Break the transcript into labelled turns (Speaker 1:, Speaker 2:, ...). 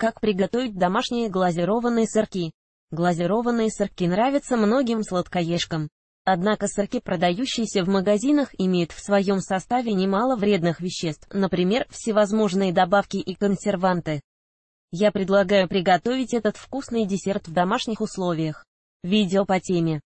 Speaker 1: Как приготовить домашние глазированные сырки? Глазированные сырки нравятся многим сладкоежкам. Однако сырки, продающиеся в магазинах, имеют в своем составе немало вредных веществ, например, всевозможные добавки и консерванты. Я предлагаю приготовить этот вкусный десерт в домашних условиях. Видео по теме.